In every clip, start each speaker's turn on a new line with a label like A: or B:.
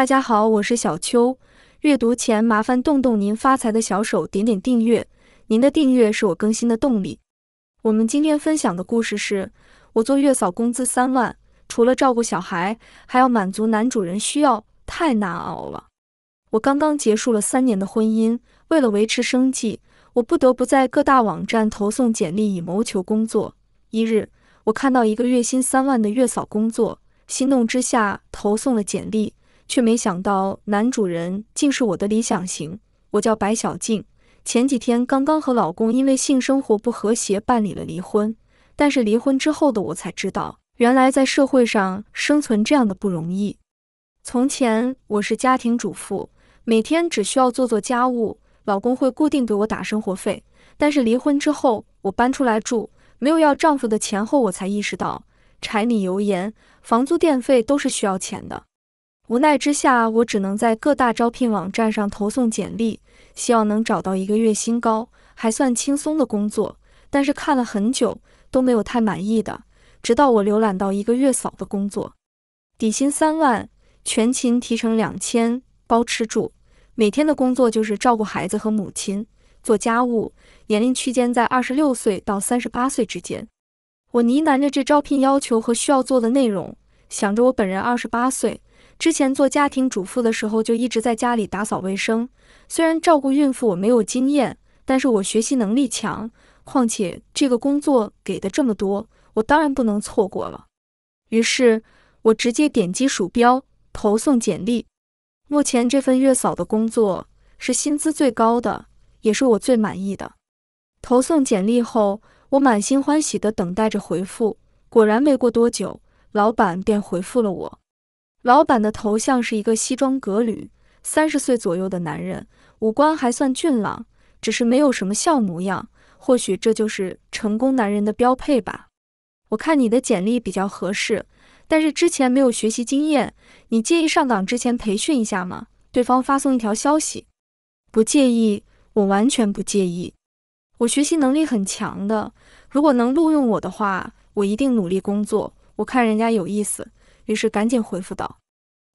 A: 大家好，我是小秋。阅读前麻烦动动您发财的小手，点点订阅。您的订阅是我更新的动力。我们今天分享的故事是：我做月嫂，工资三万，除了照顾小孩，还要满足男主人需要，太难熬了。我刚刚结束了三年的婚姻，为了维持生计，我不得不在各大网站投送简历以谋求工作。一日，我看到一个月薪三万的月嫂工作，心动之下投送了简历。却没想到，男主人竟是我的理想型。我叫白小静，前几天刚刚和老公因为性生活不和谐办理了离婚。但是离婚之后的我才知道，原来在社会上生存这样的不容易。从前我是家庭主妇，每天只需要做做家务，老公会固定给我打生活费。但是离婚之后，我搬出来住，没有要丈夫的钱后，我才意识到柴米油盐、房租、电费都是需要钱的。无奈之下，我只能在各大招聘网站上投送简历，希望能找到一个月薪高、还算轻松的工作。但是看了很久都没有太满意的，直到我浏览到一个月嫂的工作，底薪三万，全勤提成两千，包吃住。每天的工作就是照顾孩子和母亲，做家务。年龄区间在二十六岁到三十八岁之间。我呢喃着这招聘要求和需要做的内容，想着我本人二十八岁。之前做家庭主妇的时候，就一直在家里打扫卫生。虽然照顾孕妇我没有经验，但是我学习能力强，况且这个工作给的这么多，我当然不能错过了。于是，我直接点击鼠标，投送简历。目前这份月嫂的工作是薪资最高的，也是我最满意的。投送简历后，我满心欢喜的等待着回复。果然，没过多久，老板便回复了我。老板的头像是一个西装革履、三十岁左右的男人，五官还算俊朗，只是没有什么笑模样。或许这就是成功男人的标配吧。我看你的简历比较合适，但是之前没有学习经验，你介意上岗之前培训一下吗？对方发送一条消息：不介意，我完全不介意，我学习能力很强的。如果能录用我的话，我一定努力工作。我看人家有意思，于是赶紧回复道。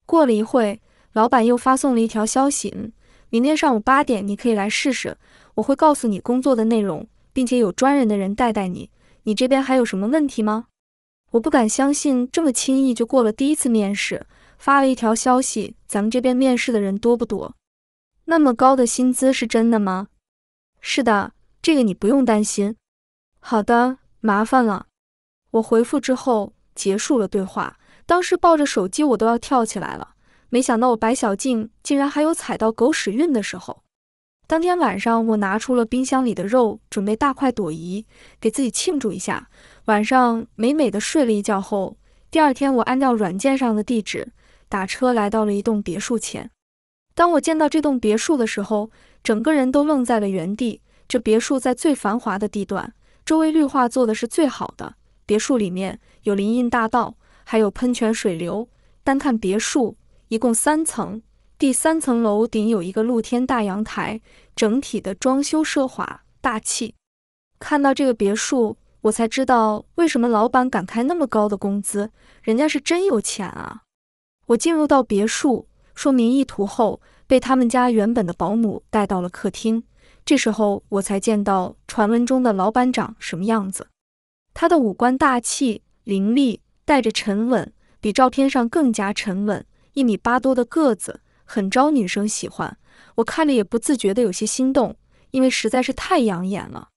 A: 过了一会，老板又发送了一条消息：明天上午八点你可以来试试，我会告诉你工作的内容，并且有专人的人带带你。你这边还有什么问题吗？我不敢相信，这么轻易就过了第一次面试，发了一条消息。咱们这边面试的人多不多？那么高的薪资是真的吗？是的，这个你不用担心。好的，麻烦了。我回复之后结束了对话。当时抱着手机，我都要跳起来了。没想到我白小静竟然还有踩到狗屎运的时候。当天晚上，我拿出了冰箱里的肉，准备大快朵颐，给自己庆祝一下。晚上美美的睡了一觉后，第二天我按照软件上的地址打车来到了一栋别墅前。当我见到这栋别墅的时候，整个人都愣在了原地。这别墅在最繁华的地段，周围绿化做的是最好的。别墅里面有林荫大道。还有喷泉水流。单看别墅，一共三层，第三层楼顶有一个露天大阳台，整体的装修奢华大气。看到这个别墅，我才知道为什么老板敢开那么高的工资，人家是真有钱啊！我进入到别墅说明意图后，被他们家原本的保姆带到了客厅。这时候我才见到传闻中的老板长什么样子，他的五官大气凌厉。带着沉稳，比照片上更加沉稳。一米八多的个子，很招女生喜欢。我看了也不自觉的有些心动，因为实在是太养眼了。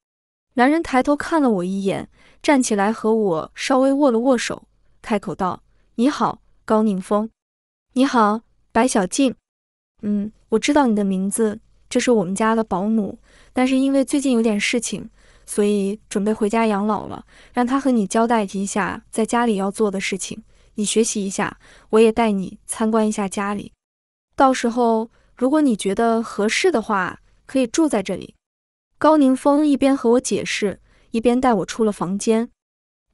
A: 男人抬头看了我一眼，站起来和我稍微握了握手，开口道：“你好，高宁峰。你好，白小静。嗯，我知道你的名字，这是我们家的保姆，但是因为最近有点事情。”所以准备回家养老了，让他和你交代一下在家里要做的事情，你学习一下。我也带你参观一下家里，到时候如果你觉得合适的话，可以住在这里。高宁峰一边和我解释，一边带我出了房间。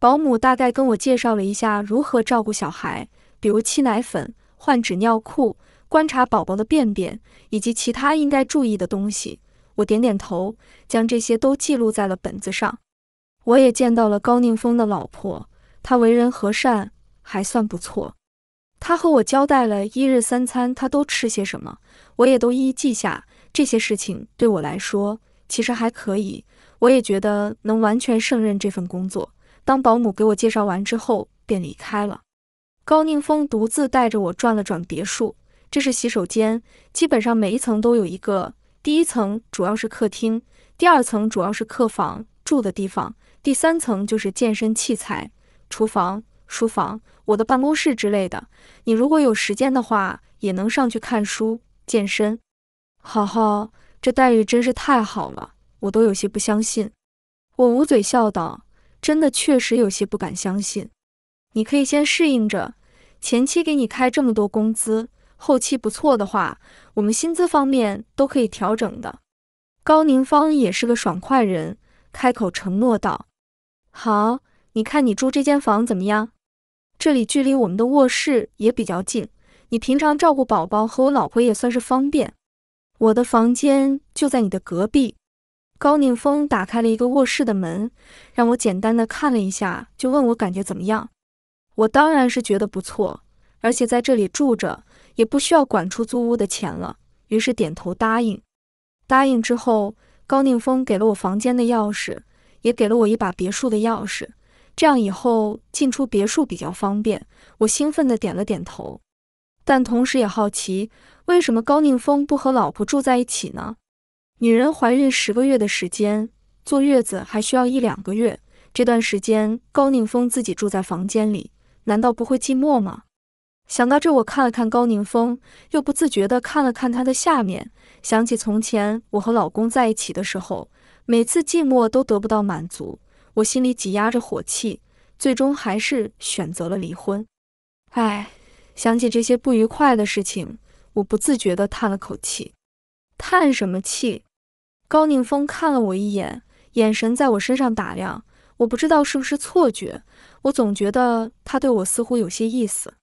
A: 保姆大概跟我介绍了一下如何照顾小孩，比如沏奶粉、换纸尿裤、观察宝宝的便便以及其他应该注意的东西。我点点头，将这些都记录在了本子上。我也见到了高宁峰的老婆，她为人和善，还算不错。她和我交代了一日三餐他都吃些什么，我也都一一记下。这些事情对我来说其实还可以，我也觉得能完全胜任这份工作。当保姆给我介绍完之后，便离开了。高宁峰独自带着我转了转别墅，这是洗手间，基本上每一层都有一个。第一层主要是客厅，第二层主要是客房，住的地方，第三层就是健身器材、厨房、书房、我的办公室之类的。你如果有时间的话，也能上去看书、健身。好好，这待遇真是太好了，我都有些不相信。我捂嘴笑道：“真的确实有些不敢相信。”你可以先适应着，前期给你开这么多工资。后期不错的话，我们薪资方面都可以调整的。高宁芳也是个爽快人，开口承诺道：“好，你看你住这间房怎么样？这里距离我们的卧室也比较近，你平常照顾宝宝和我老婆也算是方便。我的房间就在你的隔壁。”高宁峰打开了一个卧室的门，让我简单的看了一下，就问我感觉怎么样。我当然是觉得不错，而且在这里住着。也不需要管出租屋的钱了，于是点头答应。答应之后，高宁峰给了我房间的钥匙，也给了我一把别墅的钥匙，这样以后进出别墅比较方便。我兴奋地点了点头，但同时也好奇，为什么高宁峰不和老婆住在一起呢？女人怀孕十个月的时间，坐月子还需要一两个月，这段时间高宁峰自己住在房间里，难道不会寂寞吗？想到这，我看了看高宁峰，又不自觉地看了看他的下面，想起从前我和老公在一起的时候，每次寂寞都得不到满足，我心里挤压着火气，最终还是选择了离婚。唉，想起这些不愉快的事情，我不自觉地叹了口气。叹什么气？高宁峰看了我一眼，眼神在我身上打量。我不知道是不是错觉，我总觉得他对我似乎有些意思。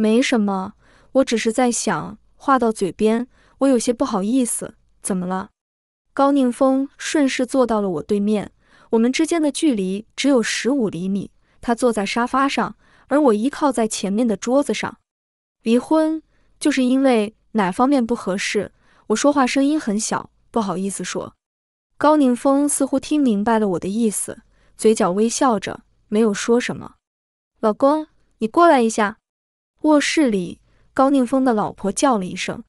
A: 没什么，我只是在想。话到嘴边，我有些不好意思。怎么了？高宁峰顺势坐到了我对面，我们之间的距离只有十五厘米。他坐在沙发上，而我依靠在前面的桌子上。离婚就是因为哪方面不合适？我说话声音很小，不好意思说。高宁峰似乎听明白了我的意思，嘴角微笑着，没有说什么。老公，你过来一下。卧室里，高宁峰的老婆叫了一声，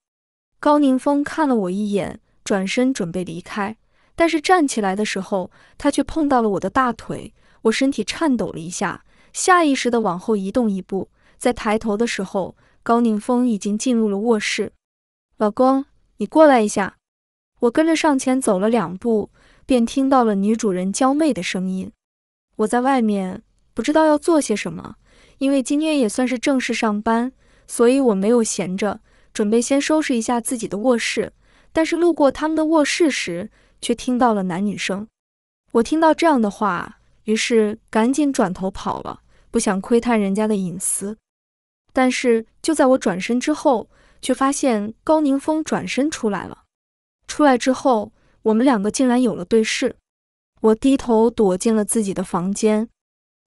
A: 高宁峰看了我一眼，转身准备离开，但是站起来的时候，他却碰到了我的大腿，我身体颤抖了一下，下意识的往后移动一步，在抬头的时候，高宁峰已经进入了卧室。老公，你过来一下。我跟着上前走了两步，便听到了女主人娇媚的声音。我在外面不知道要做些什么。因为今天也算是正式上班，所以我没有闲着，准备先收拾一下自己的卧室。但是路过他们的卧室时，却听到了男女声。我听到这样的话，于是赶紧转头跑了，不想窥探人家的隐私。但是就在我转身之后，却发现高宁峰转身出来了。出来之后，我们两个竟然有了对视。我低头躲进了自己的房间，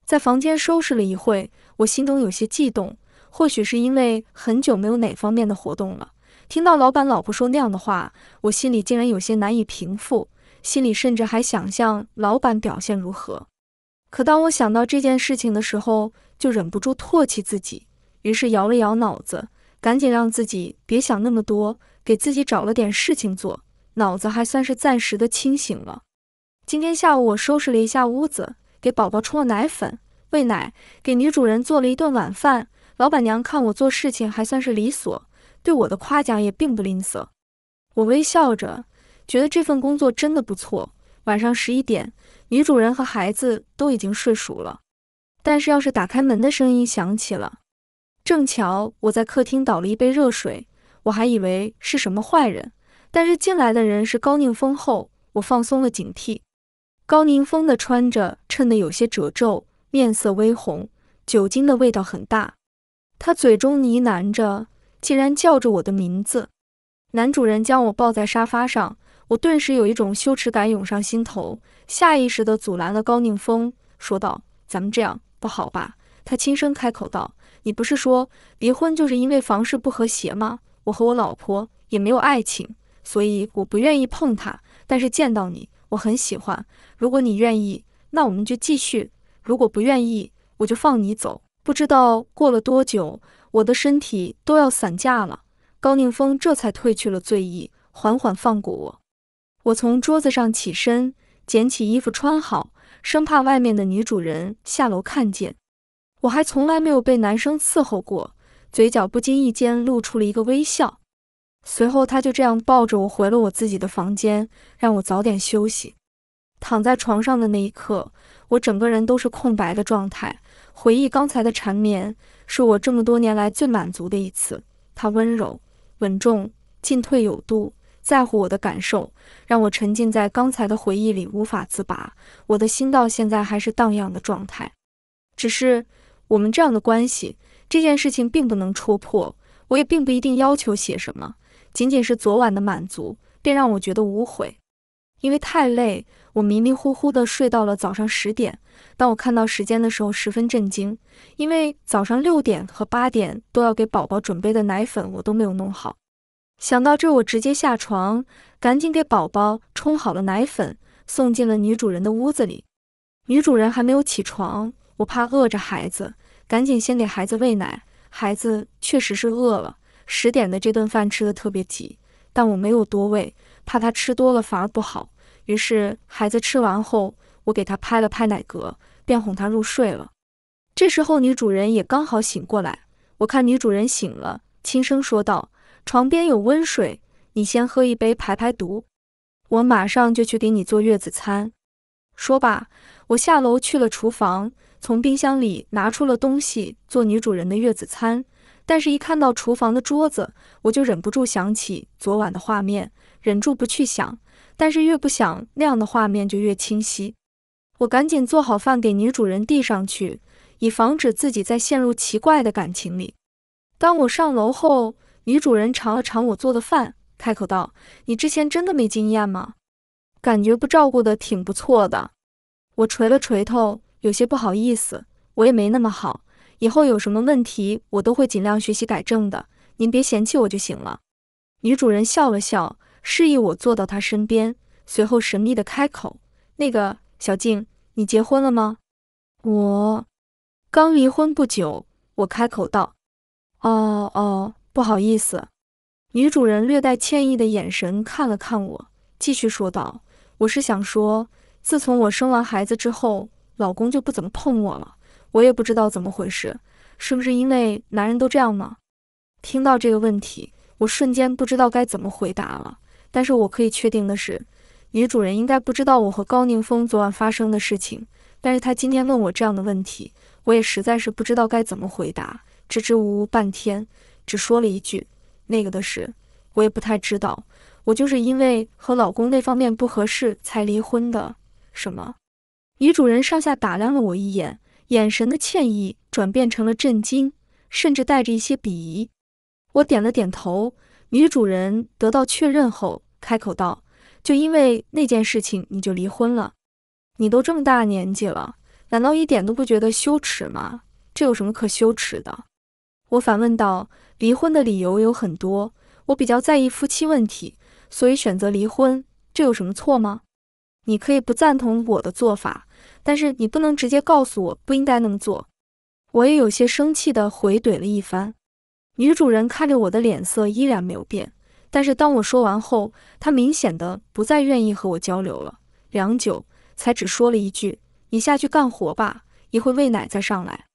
A: 在房间收拾了一会。我心中有些悸动，或许是因为很久没有哪方面的活动了。听到老板老婆说那样的话，我心里竟然有些难以平复，心里甚至还想象老板表现如何。可当我想到这件事情的时候，就忍不住唾弃自己，于是摇了摇脑子，赶紧让自己别想那么多，给自己找了点事情做，脑子还算是暂时的清醒了。今天下午我收拾了一下屋子，给宝宝冲了奶粉。喂奶，给女主人做了一顿晚饭。老板娘看我做事情还算是理所，对我的夸奖也并不吝啬。我微笑着，觉得这份工作真的不错。晚上十一点，女主人和孩子都已经睡熟了。但是要是打开门的声音响起了，正巧我在客厅倒了一杯热水，我还以为是什么坏人。但是进来的人是高宁峰后，我放松了警惕。高宁峰的穿着衬得有些褶皱。面色微红，酒精的味道很大，他嘴中呢喃着，竟然叫着我的名字。男主人将我抱在沙发上，我顿时有一种羞耻感涌上心头，下意识地阻拦了高宁峰，说道：“咱们这样不好吧？”他轻声开口道：“你不是说离婚就是因为房事不和谐吗？我和我老婆也没有爱情，所以我不愿意碰她。但是见到你，我很喜欢。如果你愿意，那我们就继续。”如果不愿意，我就放你走。不知道过了多久，我的身体都要散架了。高宁峰这才褪去了醉意，缓缓放过我。我从桌子上起身，捡起衣服穿好，生怕外面的女主人下楼看见。我还从来没有被男生伺候过，嘴角不经意间露出了一个微笑。随后，他就这样抱着我回了我自己的房间，让我早点休息。躺在床上的那一刻。我整个人都是空白的状态，回忆刚才的缠绵，是我这么多年来最满足的一次。他温柔、稳重，进退有度，在乎我的感受，让我沉浸在刚才的回忆里无法自拔。我的心到现在还是荡漾的状态。只是我们这样的关系，这件事情并不能戳破，我也并不一定要求写什么，仅仅是昨晚的满足，便让我觉得无悔。因为太累，我迷迷糊糊的睡到了早上十点。当我看到时间的时候，十分震惊，因为早上六点和八点都要给宝宝准备的奶粉，我都没有弄好。想到这，我直接下床，赶紧给宝宝冲好了奶粉，送进了女主人的屋子里。女主人还没有起床，我怕饿着孩子，赶紧先给孩子喂奶。孩子确实是饿了，十点的这顿饭吃的特别急，但我没有多喂，怕他吃多了反而不好。于是孩子吃完后，我给他拍了拍奶嗝，便哄他入睡了。这时候女主人也刚好醒过来，我看女主人醒了，轻声说道：“床边有温水，你先喝一杯排排毒，我马上就去给你做月子餐。”说罢，我下楼去了厨房，从冰箱里拿出了东西做女主人的月子餐。但是，一看到厨房的桌子，我就忍不住想起昨晚的画面，忍住不去想。但是越不想那样的画面就越清晰。我赶紧做好饭给女主人递上去，以防止自己再陷入奇怪的感情里。当我上楼后，女主人尝了尝我做的饭，开口道：“你之前真的没经验吗？感觉不照顾的挺不错的。”我垂了垂头，有些不好意思：“我也没那么好，以后有什么问题我都会尽量学习改正的，您别嫌弃我就行了。”女主人笑了笑。示意我坐到他身边，随后神秘的开口：“那个小静，你结婚了吗？”我刚离婚不久，我开口道：“哦哦，不好意思。”女主人略带歉意的眼神看了看我，继续说道：“我是想说，自从我生完孩子之后，老公就不怎么碰我了，我也不知道怎么回事，是不是因为男人都这样吗？”听到这个问题，我瞬间不知道该怎么回答了。但是我可以确定的是，女主人应该不知道我和高宁峰昨晚发生的事情。但是她今天问我这样的问题，我也实在是不知道该怎么回答，支支吾吾半天，只说了一句：“那个的事，我也不太知道。我就是因为和老公那方面不合适才离婚的。”什么？女主人上下打量了我一眼，眼神的歉意转变成了震惊，甚至带着一些鄙夷。我点了点头。女主人得到确认后，开口道：“就因为那件事情你就离婚了？你都这么大年纪了，难道一点都不觉得羞耻吗？这有什么可羞耻的？”我反问道：“离婚的理由有很多，我比较在意夫妻问题，所以选择离婚，这有什么错吗？”你可以不赞同我的做法，但是你不能直接告诉我不应该那么做。”我也有些生气地回怼了一番。女主人看着我的脸色依然没有变，但是当我说完后，她明显的不再愿意和我交流了。良久，才只说了一句：“你下去干活吧，一会喂奶再上来。”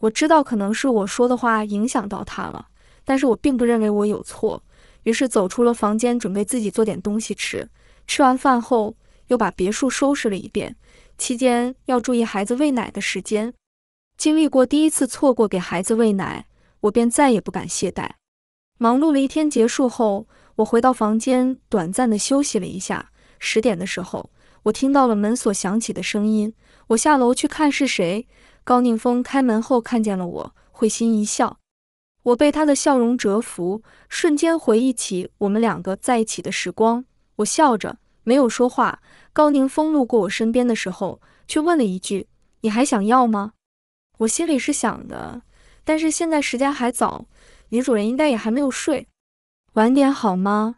A: 我知道可能是我说的话影响到她了，但是我并不认为我有错。于是走出了房间，准备自己做点东西吃。吃完饭后，又把别墅收拾了一遍，期间要注意孩子喂奶的时间。经历过第一次错过给孩子喂奶。我便再也不敢懈怠。忙碌了一天结束后，我回到房间，短暂的休息了一下。十点的时候，我听到了门锁响起的声音，我下楼去看是谁。高宁峰开门后看见了我，会心一笑。我被他的笑容折服，瞬间回忆起我们两个在一起的时光。我笑着没有说话。高宁峰路过我身边的时候，却问了一句：“你还想要吗？”我心里是想的。但是现在时间还早，女主人应该也还没有睡，晚点好吗？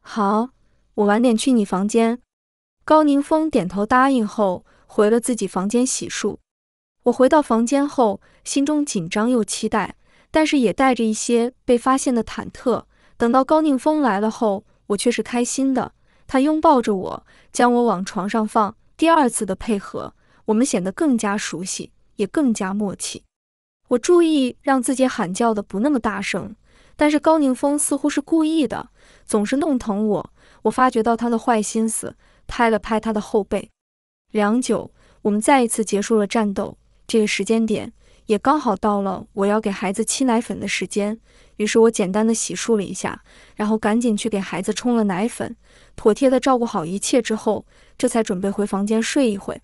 A: 好，我晚点去你房间。高宁峰点头答应后，回了自己房间洗漱。我回到房间后，心中紧张又期待，但是也带着一些被发现的忐忑。等到高宁峰来了后，我却是开心的。他拥抱着我，将我往床上放。第二次的配合，我们显得更加熟悉，也更加默契。我注意让自己喊叫的不那么大声，但是高宁峰似乎是故意的，总是弄疼我。我发觉到他的坏心思，拍了拍他的后背。良久，我们再一次结束了战斗。这个时间点也刚好到了我要给孩子沏奶粉的时间，于是我简单的洗漱了一下，然后赶紧去给孩子冲了奶粉，妥帖的照顾好一切之后，这才准备回房间睡一会。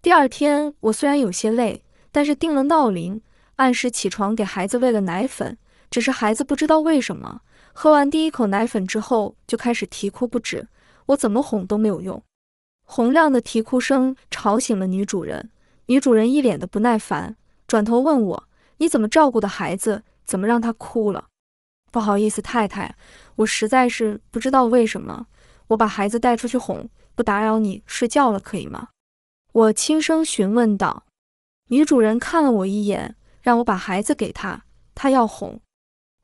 A: 第二天，我虽然有些累，但是定了闹铃。按时起床给孩子喂了奶粉，只是孩子不知道为什么喝完第一口奶粉之后就开始啼哭不止，我怎么哄都没有用。洪亮的啼哭声吵醒了女主人，女主人一脸的不耐烦，转头问我：“你怎么照顾的孩子？怎么让他哭了？”不好意思，太太，我实在是不知道为什么，我把孩子带出去哄，不打扰你睡觉了，可以吗？”我轻声询问道。女主人看了我一眼。让我把孩子给他，他要哄。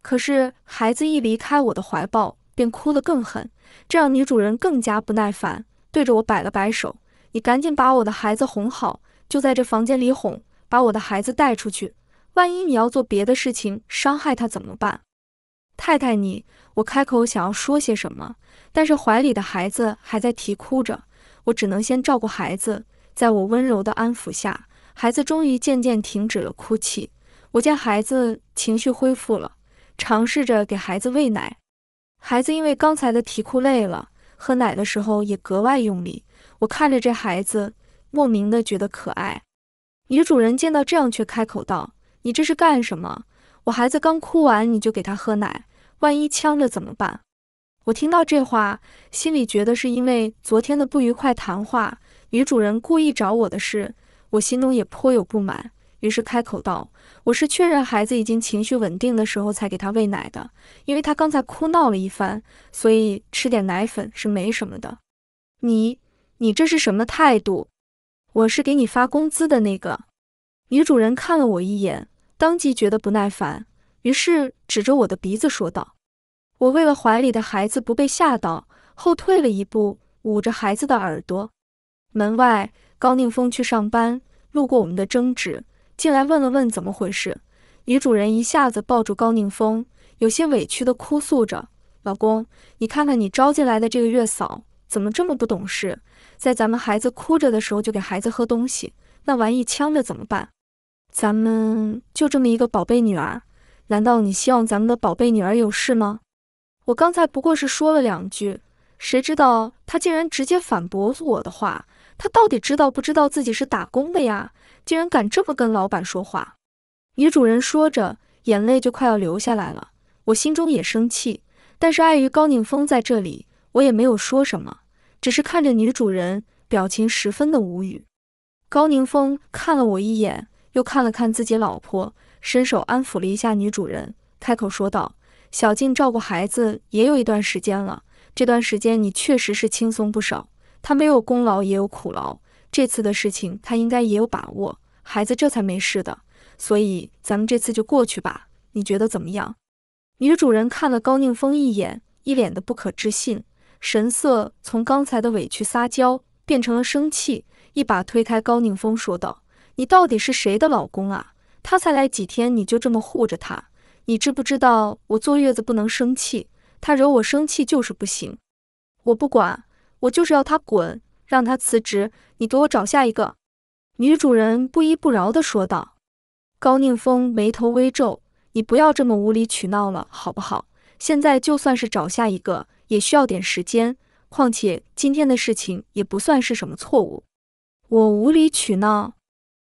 A: 可是孩子一离开我的怀抱，便哭得更狠，这让女主人更加不耐烦，对着我摆了摆手：“你赶紧把我的孩子哄好，就在这房间里哄，把我的孩子带出去，万一你要做别的事情伤害他怎么办？”太太，你我开口想要说些什么，但是怀里的孩子还在啼哭着，我只能先照顾孩子。在我温柔的安抚下，孩子终于渐渐停止了哭泣。我见孩子情绪恢复了，尝试着给孩子喂奶。孩子因为刚才的啼哭累了，喝奶的时候也格外用力。我看着这孩子，莫名的觉得可爱。女主人见到这样，却开口道：“你这是干什么？我孩子刚哭完，你就给他喝奶，万一呛着怎么办？”我听到这话，心里觉得是因为昨天的不愉快谈话，女主人故意找我的事，我心中也颇有不满，于是开口道。我是确认孩子已经情绪稳定的时候才给他喂奶的，因为他刚才哭闹了一番，所以吃点奶粉是没什么的。你，你这是什么态度？我是给你发工资的那个女主人看了我一眼，当即觉得不耐烦，于是指着我的鼻子说道：“我为了怀里的孩子不被吓到，后退了一步，捂着孩子的耳朵。”门外，高宁峰去上班，路过我们的争执。进来问了问怎么回事，女主人一下子抱住高宁峰，有些委屈地哭诉着：“老公，你看看你招进来的这个月嫂怎么这么不懂事，在咱们孩子哭着的时候就给孩子喝东西，那玩意呛着怎么办？咱们就这么一个宝贝女儿，难道你希望咱们的宝贝女儿有事吗？我刚才不过是说了两句，谁知道她竟然直接反驳我的话，她到底知道不知道自己是打工的呀？”竟然敢这么跟老板说话！女主人说着，眼泪就快要流下来了。我心中也生气，但是碍于高宁峰在这里，我也没有说什么，只是看着女主人，表情十分的无语。高宁峰看了我一眼，又看了看自己老婆，伸手安抚了一下女主人，开口说道：“小静照顾孩子也有一段时间了，这段时间你确实是轻松不少。她没有功劳也有苦劳。”这次的事情他应该也有把握，孩子这才没事的，所以咱们这次就过去吧，你觉得怎么样？女主人看了高宁峰一眼，一脸的不可置信，神色从刚才的委屈撒娇变成了生气，一把推开高宁峰，说道：“你到底是谁的老公啊？他才来几天，你就这么护着他？你知不知道我坐月子不能生气，他惹我生气就是不行。我不管，我就是要他滚！”让他辞职，你给我找下一个。女主人不依不饶地说道。高宁峰眉头微皱：“你不要这么无理取闹了，好不好？现在就算是找下一个，也需要点时间。况且今天的事情也不算是什么错误。我无理取闹，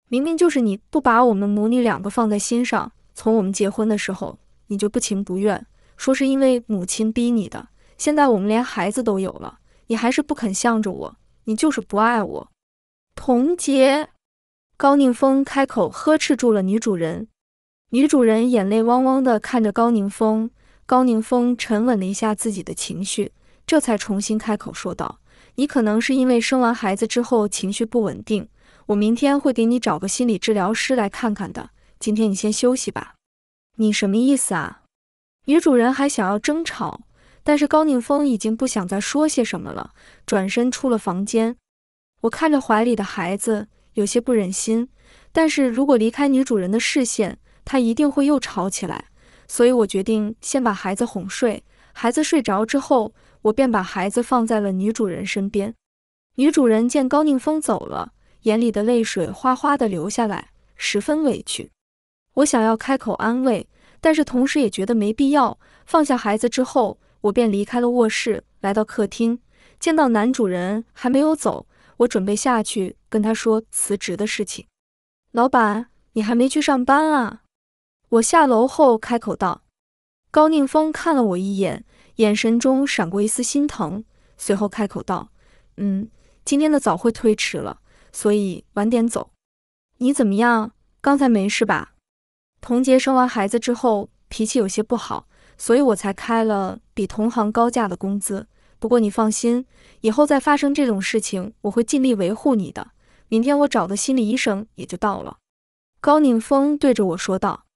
A: 明明就是你不把我们母女两个放在心上。从我们结婚的时候，你就不情不愿，说是因为母亲逼你的。现在我们连孩子都有了，你还是不肯向着我。”你就是不爱我，童杰，高宁峰开口呵斥住了女主人，女主人眼泪汪汪的看着高宁峰，高宁峰沉稳了一下自己的情绪，这才重新开口说道：“你可能是因为生完孩子之后情绪不稳定，我明天会给你找个心理治疗师来看看的。今天你先休息吧。”你什么意思啊？女主人还想要争吵。但是高宁峰已经不想再说些什么了，转身出了房间。我看着怀里的孩子，有些不忍心。但是如果离开女主人的视线，他一定会又吵起来。所以我决定先把孩子哄睡。孩子睡着之后，我便把孩子放在了女主人身边。女主人见高宁峰走了，眼里的泪水哗哗地流下来，十分委屈。我想要开口安慰，但是同时也觉得没必要。放下孩子之后。我便离开了卧室，来到客厅，见到男主人还没有走，我准备下去跟他说辞职的事情。老板，你还没去上班啊？我下楼后开口道。高宁峰看了我一眼，眼神中闪过一丝心疼，随后开口道：“嗯，今天的早会推迟了，所以晚点走。你怎么样？刚才没事吧？”童杰生完孩子之后，脾气有些不好。所以我才开了比同行高价的工资。不过你放心，以后再发生这种事情，我会尽力维护你的。明天我找的心理医生也就到了。高宁峰对着我说道。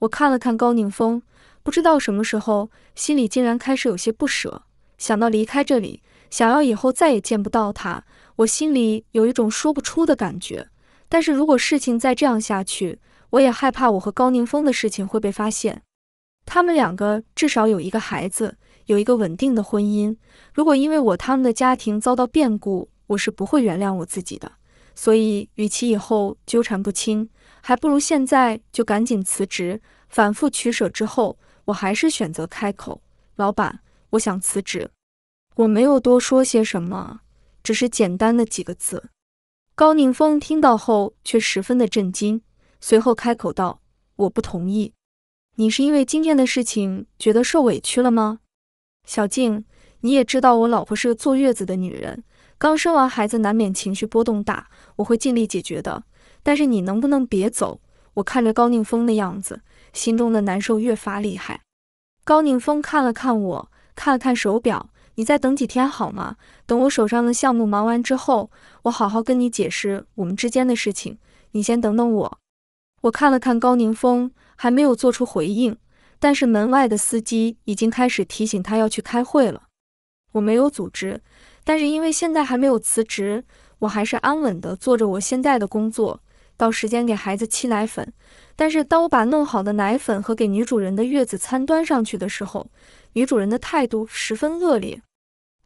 A: 我看了看高宁峰，不知道什么时候心里竟然开始有些不舍。想到离开这里，想要以后再也见不到他，我心里有一种说不出的感觉。但是如果事情再这样下去，我也害怕我和高宁峰的事情会被发现。他们两个至少有一个孩子，有一个稳定的婚姻。如果因为我他们的家庭遭到变故，我是不会原谅我自己的。所以，与其以后纠缠不清，还不如现在就赶紧辞职。反复取舍之后，我还是选择开口：“老板，我想辞职。”我没有多说些什么，只是简单的几个字。高宁峰听到后却十分的震惊，随后开口道：“我不同意。”你是因为今天的事情觉得受委屈了吗，小静？你也知道我老婆是个坐月子的女人，刚生完孩子难免情绪波动大，我会尽力解决的。但是你能不能别走？我看着高宁峰的样子，心中的难受越发厉害。高宁峰看了看我，看了看手表，你再等几天好吗？等我手上的项目忙完之后，我好好跟你解释我们之间的事情。你先等等我。我看了看高宁峰。还没有做出回应，但是门外的司机已经开始提醒他要去开会了。我没有组织，但是因为现在还没有辞职，我还是安稳的做着我现在的工作。到时间给孩子沏奶粉，但是当我把弄好的奶粉和给女主人的月子餐端上去的时候，女主人的态度十分恶劣，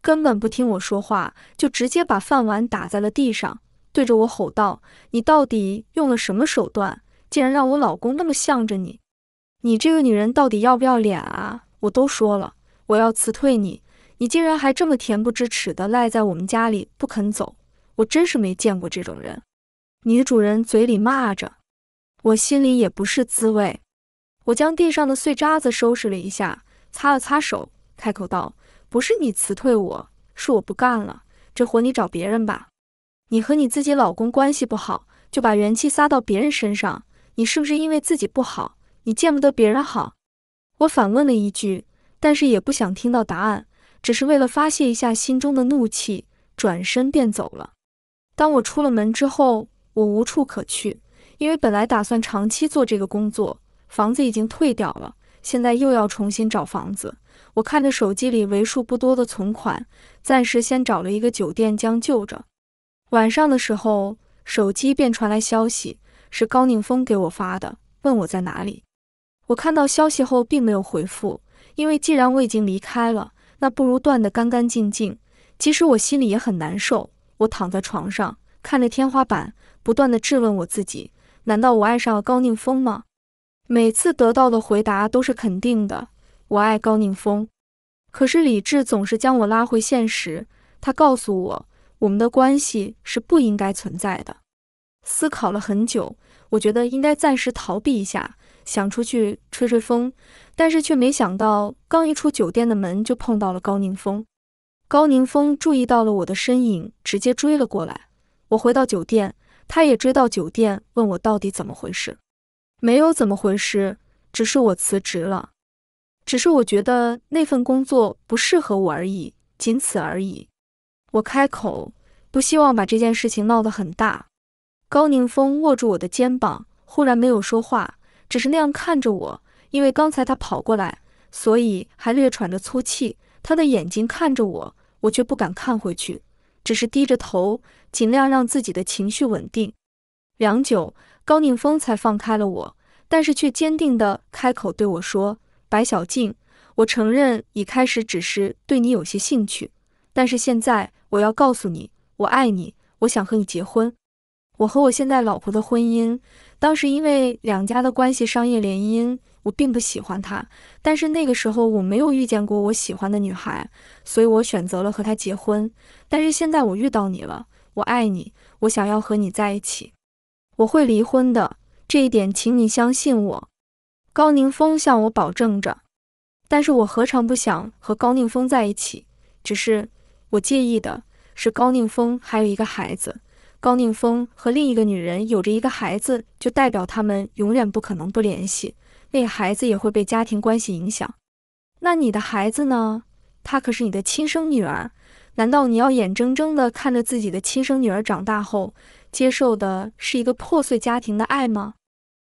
A: 根本不听我说话，就直接把饭碗打在了地上，对着我吼道：“你到底用了什么手段？”竟然让我老公那么向着你，你这个女人到底要不要脸啊！我都说了我要辞退你，你竟然还这么恬不知耻的赖在我们家里不肯走，我真是没见过这种人。女主人嘴里骂着，我心里也不是滋味。我将地上的碎渣子收拾了一下，擦了擦手，开口道：“不是你辞退我，是我不干了。这活你找别人吧。你和你自己老公关系不好，就把怨气撒到别人身上。”你是不是因为自己不好，你见不得别人好？我反问了一句，但是也不想听到答案，只是为了发泄一下心中的怒气，转身便走了。当我出了门之后，我无处可去，因为本来打算长期做这个工作，房子已经退掉了，现在又要重新找房子。我看着手机里为数不多的存款，暂时先找了一个酒店将就着。晚上的时候，手机便传来消息。是高宁峰给我发的，问我在哪里。我看到消息后并没有回复，因为既然我已经离开了，那不如断得干干净净。其实我心里也很难受。我躺在床上，看着天花板，不断的质问我自己：难道我爱上了高宁峰吗？每次得到的回答都是肯定的。我爱高宁峰，可是理智总是将我拉回现实。他告诉我，我们的关系是不应该存在的。思考了很久。我觉得应该暂时逃避一下，想出去吹吹风，但是却没想到刚一出酒店的门就碰到了高宁峰。高宁峰注意到了我的身影，直接追了过来。我回到酒店，他也追到酒店，问我到底怎么回事。没有怎么回事，只是我辞职了。只是我觉得那份工作不适合我而已，仅此而已。我开口，不希望把这件事情闹得很大。高宁峰握住我的肩膀，忽然没有说话，只是那样看着我。因为刚才他跑过来，所以还略喘着粗气。他的眼睛看着我，我却不敢看回去，只是低着头，尽量让自己的情绪稳定。良久，高宁峰才放开了我，但是却坚定地开口对我说：“白小静，我承认一开始只是对你有些兴趣，但是现在我要告诉你，我爱你，我想和你结婚。”我和我现在老婆的婚姻，当时因为两家的关系，商业联姻，我并不喜欢她。但是那个时候我没有遇见过我喜欢的女孩，所以我选择了和她结婚。但是现在我遇到你了，我爱你，我想要和你在一起，我会离婚的，这一点请你相信我。高宁峰向我保证着，但是我何尝不想和高宁峰在一起？只是我介意的是高宁峰还有一个孩子。高宁峰和另一个女人有着一个孩子，就代表他们永远不可能不联系。那个孩子也会被家庭关系影响。那你的孩子呢？她可是你的亲生女儿，难道你要眼睁睁地看着自己的亲生女儿长大后，接受的是一个破碎家庭的爱吗？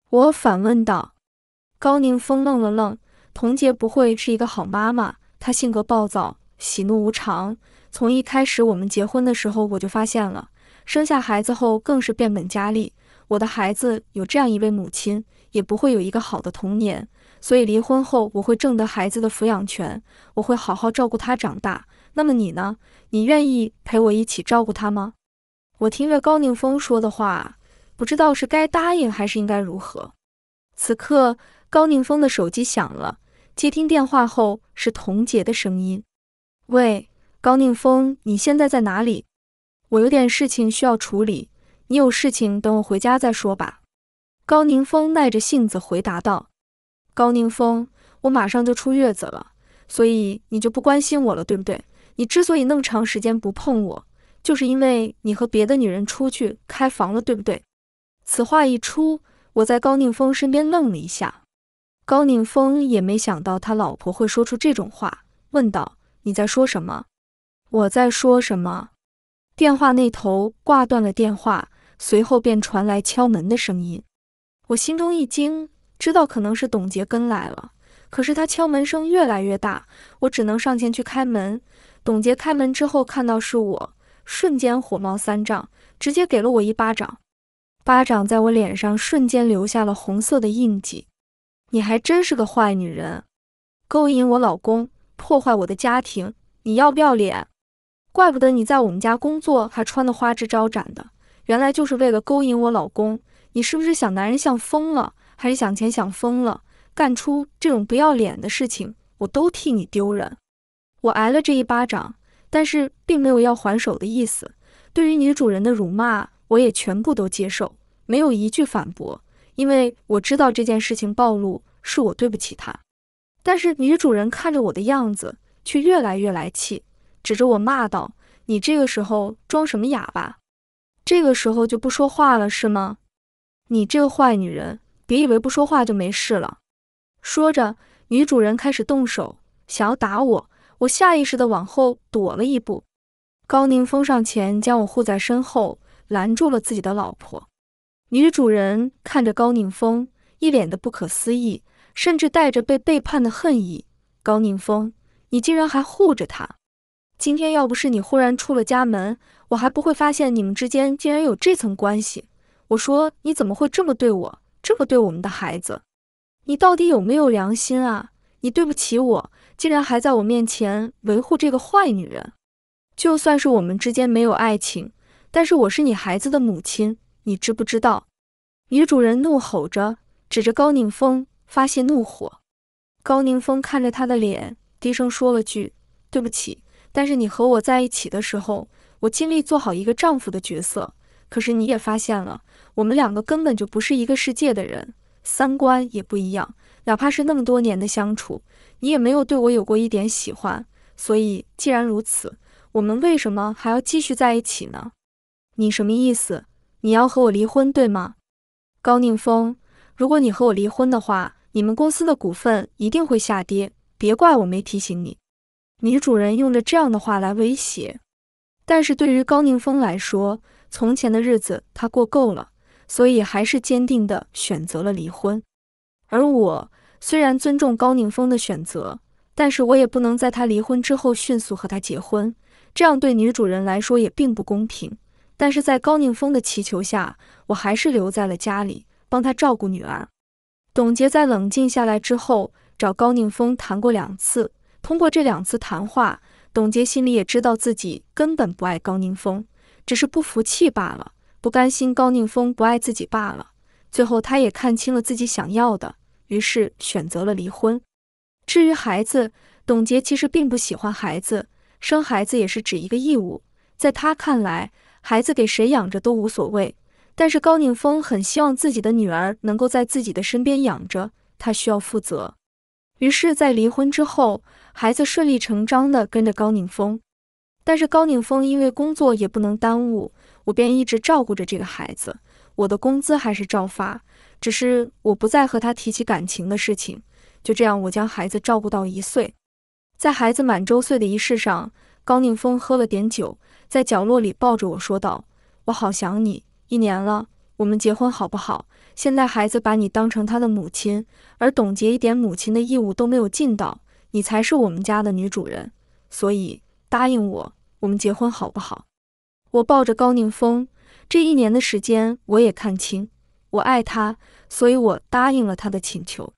A: 我反问道。高宁峰愣了愣。童杰不会是一个好妈妈，她性格暴躁，喜怒无常。从一开始我们结婚的时候，我就发现了。生下孩子后更是变本加厉，我的孩子有这样一位母亲，也不会有一个好的童年。所以离婚后我会挣得孩子的抚养权，我会好好照顾他长大。那么你呢？你愿意陪我一起照顾他吗？我听着高宁峰说的话，不知道是该答应还是应该如何。此刻高宁峰的手机响了，接听电话后是童杰的声音：“喂，高宁峰，你现在在哪里？”我有点事情需要处理，你有事情等我回家再说吧。高宁峰耐着性子回答道：“高宁峰，我马上就出月子了，所以你就不关心我了，对不对？你之所以那么长时间不碰我，就是因为你和别的女人出去开房了，对不对？”此话一出，我在高宁峰身边愣了一下。高宁峰也没想到他老婆会说出这种话，问道：“你在说什么？”“我在说什么？”电话那头挂断了电话，随后便传来敲门的声音。我心中一惊，知道可能是董洁跟来了。可是她敲门声越来越大，我只能上前去开门。董洁开门之后看到是我，瞬间火冒三丈，直接给了我一巴掌。巴掌在我脸上瞬间留下了红色的印记。你还真是个坏女人，勾引我老公，破坏我的家庭，你要不要脸？怪不得你在我们家工作还穿得花枝招展的，原来就是为了勾引我老公。你是不是想男人想疯了，还是想钱想疯了，干出这种不要脸的事情，我都替你丢人。我挨了这一巴掌，但是并没有要还手的意思。对于女主人的辱骂，我也全部都接受，没有一句反驳，因为我知道这件事情暴露是我对不起她。但是女主人看着我的样子，却越来越来气。指着我骂道：“你这个时候装什么哑巴？这个时候就不说话了是吗？你这个坏女人，别以为不说话就没事了。”说着，女主人开始动手，想要打我。我下意识的往后躲了一步。高宁峰上前将我护在身后，拦住了自己的老婆。女主人看着高宁峰，一脸的不可思议，甚至带着被背叛的恨意：“高宁峰，你竟然还护着她！”今天要不是你忽然出了家门，我还不会发现你们之间竟然有这层关系。我说你怎么会这么对我，这么对我们的孩子？你到底有没有良心啊？你对不起我，竟然还在我面前维护这个坏女人。就算是我们之间没有爱情，但是我是你孩子的母亲，你知不知道？女主人怒吼着，指着高宁峰发泄怒火。高宁峰看着她的脸，低声说了句对不起。但是你和我在一起的时候，我尽力做好一个丈夫的角色。可是你也发现了，我们两个根本就不是一个世界的人，三观也不一样。哪怕是那么多年的相处，你也没有对我有过一点喜欢。所以既然如此，我们为什么还要继续在一起呢？你什么意思？你要和我离婚，对吗？高宁峰，如果你和我离婚的话，你们公司的股份一定会下跌，别怪我没提醒你。女主人用着这样的话来威胁，但是对于高宁峰来说，从前的日子他过够了，所以还是坚定地选择了离婚。而我虽然尊重高宁峰的选择，但是我也不能在他离婚之后迅速和他结婚，这样对女主人来说也并不公平。但是在高宁峰的祈求下，我还是留在了家里，帮他照顾女儿。董洁在冷静下来之后，找高宁峰谈过两次。通过这两次谈话，董洁心里也知道自己根本不爱高宁峰，只是不服气罢了，不甘心高宁峰不爱自己罢了。最后，她也看清了自己想要的，于是选择了离婚。至于孩子，董洁其实并不喜欢孩子，生孩子也是指一个义务。在她看来，孩子给谁养着都无所谓。但是高宁峰很希望自己的女儿能够在自己的身边养着，他需要负责。于是，在离婚之后。孩子顺理成章地跟着高宁峰，但是高宁峰因为工作也不能耽误，我便一直照顾着这个孩子。我的工资还是照发，只是我不再和他提起感情的事情。就这样，我将孩子照顾到一岁。在孩子满周岁的仪式上，高宁峰喝了点酒，在角落里抱着我说道：“我好想你，一年了，我们结婚好不好？现在孩子把你当成他的母亲，而董洁一点母亲的义务都没有尽到。”你才是我们家的女主人，所以答应我，我们结婚好不好？我抱着高宁峰，这一年的时间我也看清，我爱他，所以我答应了他的请求。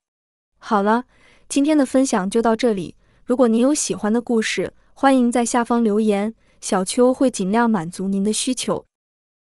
A: 好了，今天的分享就到这里。如果您有喜欢的故事，欢迎在下方留言，小秋会尽量满足您的需求。